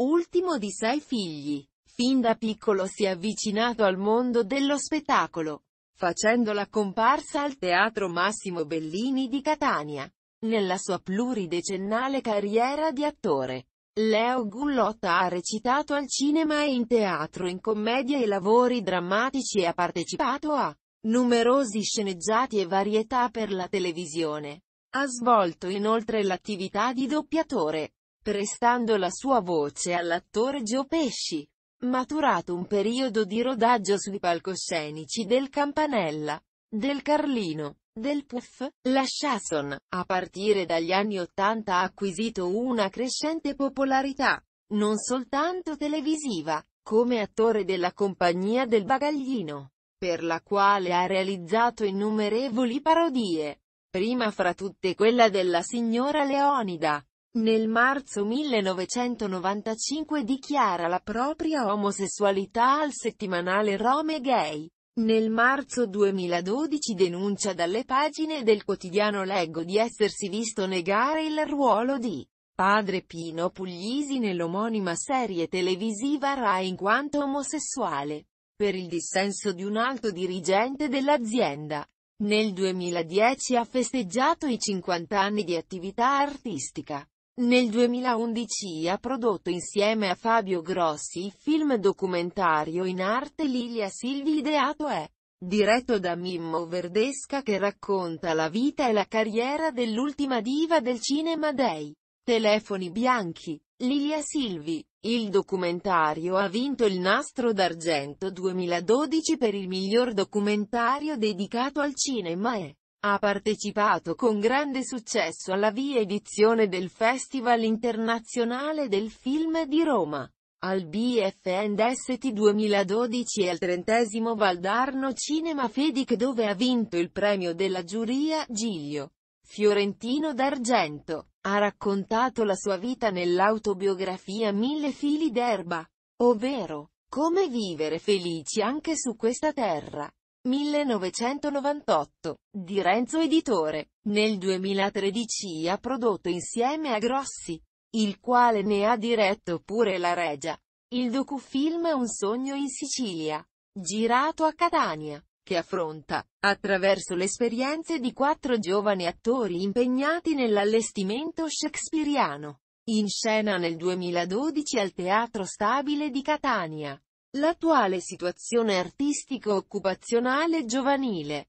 ultimo di sei figli. Fin da piccolo si è avvicinato al mondo dello spettacolo, facendo la comparsa al Teatro Massimo Bellini di Catania. Nella sua pluridecennale carriera di attore, Leo Gullotta ha recitato al cinema e in teatro in commedie e lavori drammatici e ha partecipato a numerosi sceneggiati e varietà per la televisione. Ha svolto inoltre l'attività di doppiatore, prestando la sua voce all'attore Gio Pesci. Maturato un periodo di rodaggio sui palcoscenici del Campanella, del Carlino, del Puff, la Chasson, a partire dagli anni Ottanta ha acquisito una crescente popolarità, non soltanto televisiva, come attore della compagnia del bagaglino, per la quale ha realizzato innumerevoli parodie, prima fra tutte quella della signora Leonida, nel marzo 1995 dichiara la propria omosessualità al settimanale Rome Gay. Nel marzo 2012 denuncia dalle pagine del quotidiano Leggo di essersi visto negare il ruolo di padre Pino Puglisi nell'omonima serie televisiva Rai in quanto omosessuale, per il dissenso di un alto dirigente dell'azienda. Nel 2010 ha festeggiato i 50 anni di attività artistica. Nel 2011 ha prodotto insieme a Fabio Grossi il film documentario in arte Lilia Silvi ideato è diretto da Mimmo Verdesca che racconta la vita e la carriera dell'ultima diva del cinema dei telefoni bianchi, Lilia Silvi. Il documentario ha vinto il Nastro d'Argento 2012 per il miglior documentario dedicato al cinema e ha partecipato con grande successo alla via edizione del Festival Internazionale del Film di Roma, al BFNST 2012 e al trentesimo Valdarno Cinema Fedic dove ha vinto il premio della giuria Giglio. Fiorentino d'Argento, ha raccontato la sua vita nell'autobiografia Mille fili d'erba, ovvero, come vivere felici anche su questa terra. 1998, di Renzo Editore. Nel 2013 ha prodotto insieme a Grossi, il quale ne ha diretto pure la regia. Il docufilm Un sogno in Sicilia, girato a Catania, che affronta, attraverso le esperienze di quattro giovani attori impegnati nell'allestimento shakespeariano, in scena nel 2012 al Teatro Stabile di Catania. L'attuale situazione artistico-occupazionale giovanile